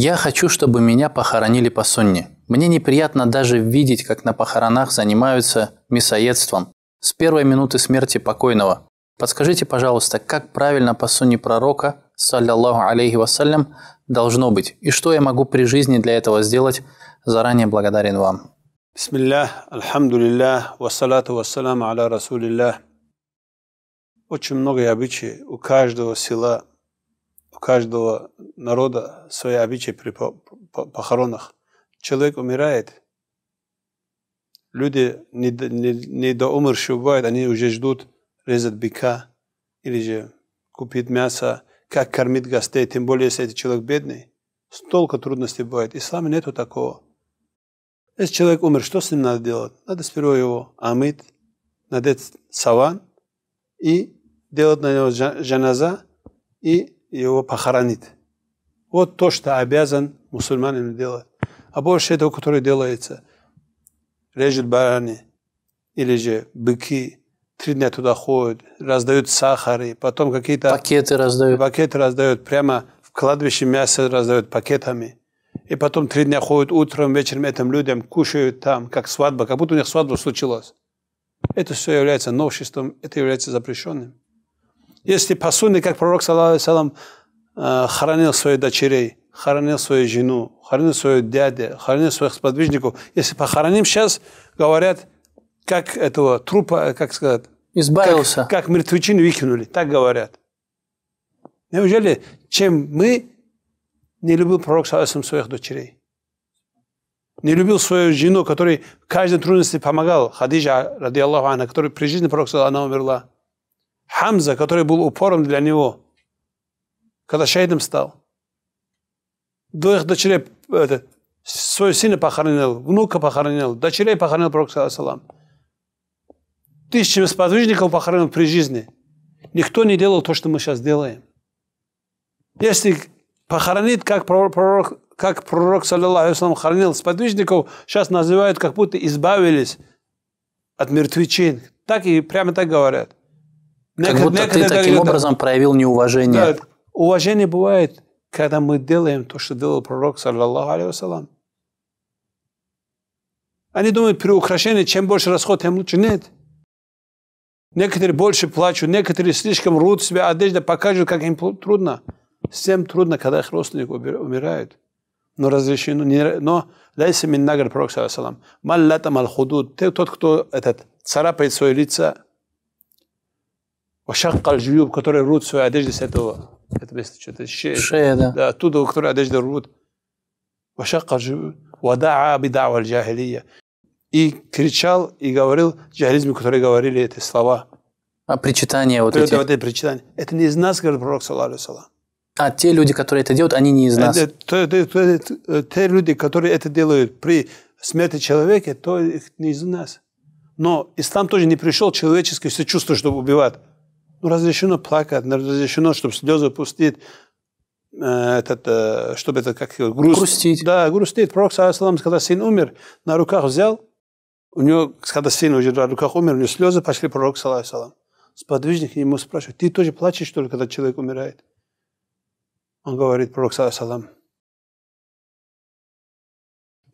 Я хочу, чтобы меня похоронили по сунне. Мне неприятно даже видеть, как на похоронах занимаются мясоедством с первой минуты смерти покойного. Подскажите, пожалуйста, как правильно по сунне пророка, саллиллаху алейхи вассалям, должно быть, и что я могу при жизни для этого сделать? Заранее благодарен вам. Бисмиллах, альхамдулиллах, вассалату вассаламу аля расулиллах. Очень много обычаи у каждого села – у каждого народа свои обычаи при похоронах. Человек умирает. Люди не не, не бывают, они уже ждут резать бика или же купить мясо, как кормить гостей, тем более, если этот человек бедный. Столько трудностей бывает. Исламе нету такого. Если человек умер, что с ним надо делать? Надо сперва его омыть, надеть саван и делать на него жаназа и его похоронит. Вот то, что обязан мусульманин делать. А больше этого, которое делается, режет барани или же быки, три дня туда ходят, раздают сахары, потом какие-то... Пакеты раздают. Пакеты раздают, прямо в кладбище мясо раздают пакетами. И потом три дня ходят утром, вечером этим людям, кушают там, как свадьба, как будто у них свадьба случилась. Это все является новшеством, это является запрещенным. Если посудный, как пророк, салам, э, хоронил своих дочерей, хоронил свою жену, хоронил свою дядю, хоронил своих сподвижников, если похороним сейчас, говорят, как этого трупа, э, как сказать, избавился. Как, как мертвечину выкинули, так говорят. Неужели, чем мы не любил пророк Саласам своих дочерей? Не любил свою жену, которой в каждой трудности помогал, Хадижа, ради Аллаху, она, которой при жизни пророк Саласам, она умерла. Хамза, который был упором для него, когда шейдом стал. Двоих дочерей, это, своего сына похоронил, внука похоронил, дочерей похоронил Пророк, салам. Тысячами сподвижников похоронил при жизни. Никто не делал то, что мы сейчас делаем. Если похоронит, как пророк, как пророк саллиллаху алейхи хоронил сподвижников, сейчас называют, как будто избавились от мертвечин. Так и прямо так говорят. Как некогда, будто ты таким когда... образом проявил неуважение. Да, уважение бывает, когда мы делаем то, что делал пророк, саллаллаху алейхи Они думают, при украшении, чем больше расход, тем лучше. Нет. Некоторые больше плачут, некоторые слишком рут себя а одежда, покажут, как им трудно. Всем трудно, когда их родственник умирает. Но разрешено, не, но лайса миннагар пророк, саллаллаху алейхи Маллатам аль-худуд. Тот, кто этот, царапает свое лицо, Шаккал жюб, которые рвут свою одежду с этого, это место, что-то шея. Шея, да. да. Оттуда, которые одежду рвут. Шаккал жюб. Вадаа бидава джахилия. И кричал, и говорил джахилизме, которые говорили эти слова. А причитания вот это, эти? Вот эти причитания. Это не из нас, говорит пророк, саллаху А те люди, которые это делают, они не из нас? Это, это, это, это, те люди, которые это делают при смерти человека, то их не из нас. Но ислам тоже не пришел человеческое сочувствие, чтобы убивать. Ну, разрешено плакать, разрешено, чтобы слезы пустить, э, этот, э, чтобы это как груст... грустить. Да, грустить. Пророк, салам, когда сын умер, на руках взял, у него, когда сын уже на руках умер, у него слезы пошли, пророк, салам. Сподвижник ему спрашивает, ты тоже плачешь, что ли, когда человек умирает? Он говорит, пророк, салам,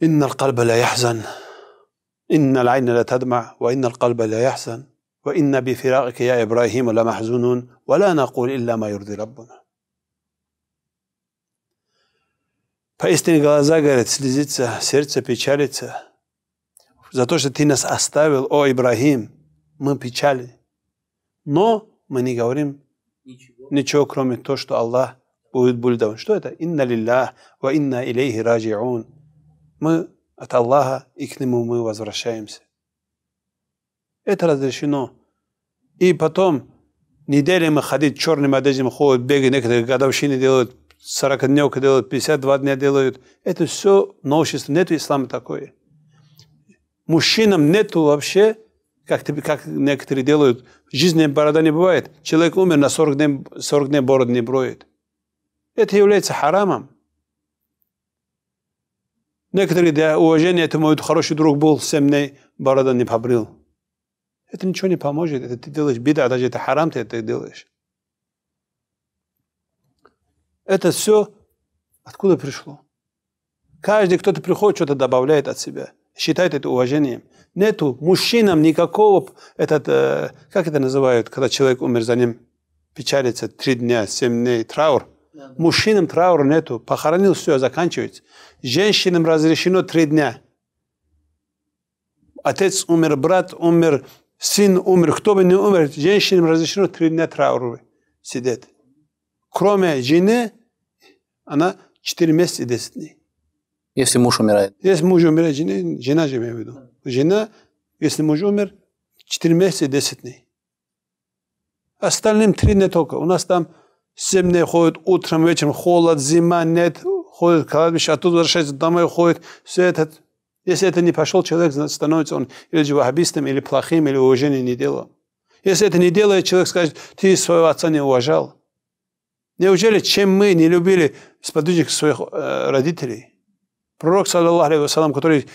«Инна аль-кальба ля яхзан, инна аль-айна ля тадма, ва инна ля яхзан». وإن بفراقك يا إبراهيم لمحزونون ولا نقول إلا ما يرضي ربنا Поистине глаза горят, слезится, сердце печалится. За то, что ты нас оставил, о Ибрахим. мы печали. Но мы не говорим ничего, ничего кроме того, что Аллах будет бульдован. Что это? Инна лиллах ва инна илейхи раджиун. Мы от Аллаха и к нему мы возвращаемся. Это разрешено. И потом неделями ходить черным одеждами ходят, бегают, некоторые годовщины делают, 40 дневка делают, 52 дня делают. Это все новшество. Нету ислама такое. Мужчинам нету вообще, как, как некоторые делают, жизненная борода не бывает. Человек умер, на 40 дней, 40 дней бороду не броет. Это является харамом. Некоторые для уважения этому, хороший друг был, 7 дней борода не побрил. Это ничего не поможет. Это ты делаешь беда, а даже это харам ты это делаешь. Это все откуда пришло? Каждый кто-то приходит, что-то добавляет от себя. Считает это уважением. Нету мужчинам никакого, этот, э, как это называют, когда человек умер, за ним печалится три дня, семь дней, траур. Мужчинам траура нету. Похоронил, все, заканчивается. Женщинам разрешено три дня. Отец умер, брат умер, сын умер, кто бы не умер, женщинам разрешено три дня траура сидеть. Кроме жены, она четыре месяца десять дней. Если муж умирает? Если муж умирает, жена, жена же имею в виду. Жена, если муж умер, четыре месяца десять дней. Остальным три дня только. У нас там семь дней ходят утром, вечером, холод, зима, нет, ходят кладбище, а тут возвращаются домой, ходят. Все это если это не пошел, человек становится он или ваххабистом, или плохим, или уважение не делал. Если это не делает, человек скажет, ты своего отца не уважал. Неужели, чем мы не любили сподвижников своих э, родителей? Пророк, саллаллаху который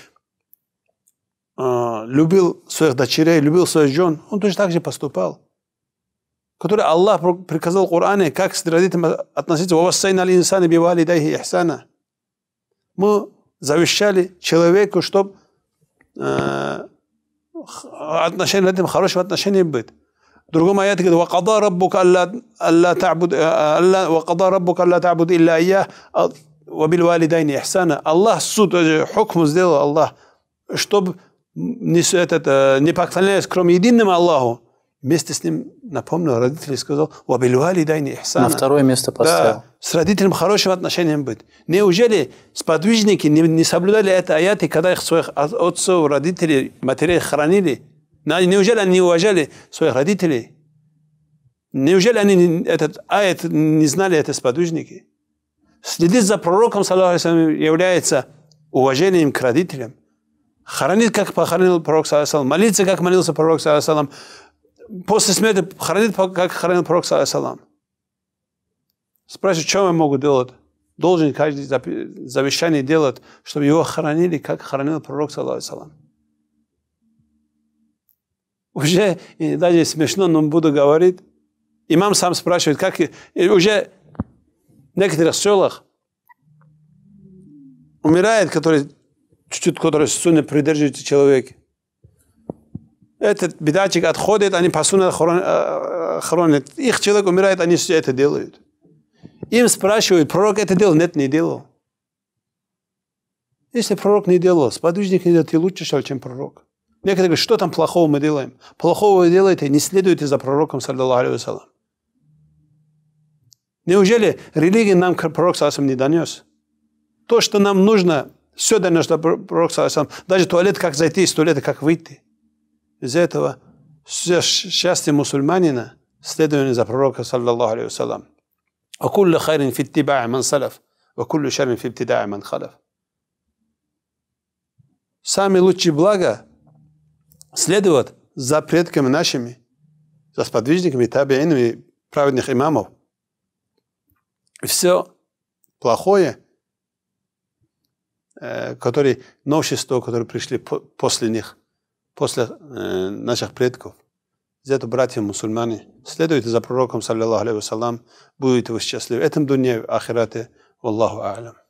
э, любил своих дочерей, любил своих жен, он точно так же поступал. Который Аллах приказал в Коране, как с родителями относиться. «Вавассайна ли инсана бивали дайхи ихсана». Мы завещали человеку, чтобы э, отношения над ним хорошего отношения быть. В другом аяте говорит, Аллах суд, хукму сделал Аллах, чтобы не, этот, не поклоняясь, кроме единым Аллаху. Вместе с ним, напомню родители сказал, «Вабилюали дайни ихсана». На второе место поставил. Да, с родителем хорошим отношением быть. Неужели сподвижники не, не соблюдали это аяты, когда их своих отцов, родителей, матерей хранили? Неужели они не уважали своих родителей? Неужели они этот аят не знали, это сподвижники? Следить за пророком, является уважением к родителям. хранить как похоронил пророк, молиться, как молился пророк, после смерти хранит, как хоронил пророк, салам. Спрашивает, что я могу делать? Должен каждый завещание делать, чтобы его хоронили, как хоронил пророк, салам. Уже, и даже смешно, но буду говорить, имам сам спрашивает, как, и уже в некоторых селах умирает, который чуть-чуть, который сунет, придерживается человека этот бедачик отходит, они посуну хоронят. Э, э, Их человек умирает, они все это делают. Им спрашивают, пророк это делал? Нет, не делал. Если пророк не делал, сподвижник не делал, ты лучше шел, чем пророк. Некоторые говорят, что там плохого мы делаем? Плохого вы делаете, не следуйте за пророком, саллиллаху алейхи Неужели религия нам пророк саллиллаху не донес? То, что нам нужно, все донес пророк саллиллаху Даже туалет, как зайти из туалета, как выйти – из за этого счастье мусульманина следование за пророка, саллаллаху алейхи вассалам. وكل خير في اتباع من سلف وكل شر في ابتداع من خلف. Сами лучшие блага следуют за предками нашими, за сподвижниками, табиинами, праведных имамов. все плохое, э, которые новшество, которые пришли после них – после э, наших предков, за зато братья мусульмане, следуйте за пророком, саллиллаху алейхи вассалам, будете вы счастливы в этом дуне, в ахирате, Аллаху алям.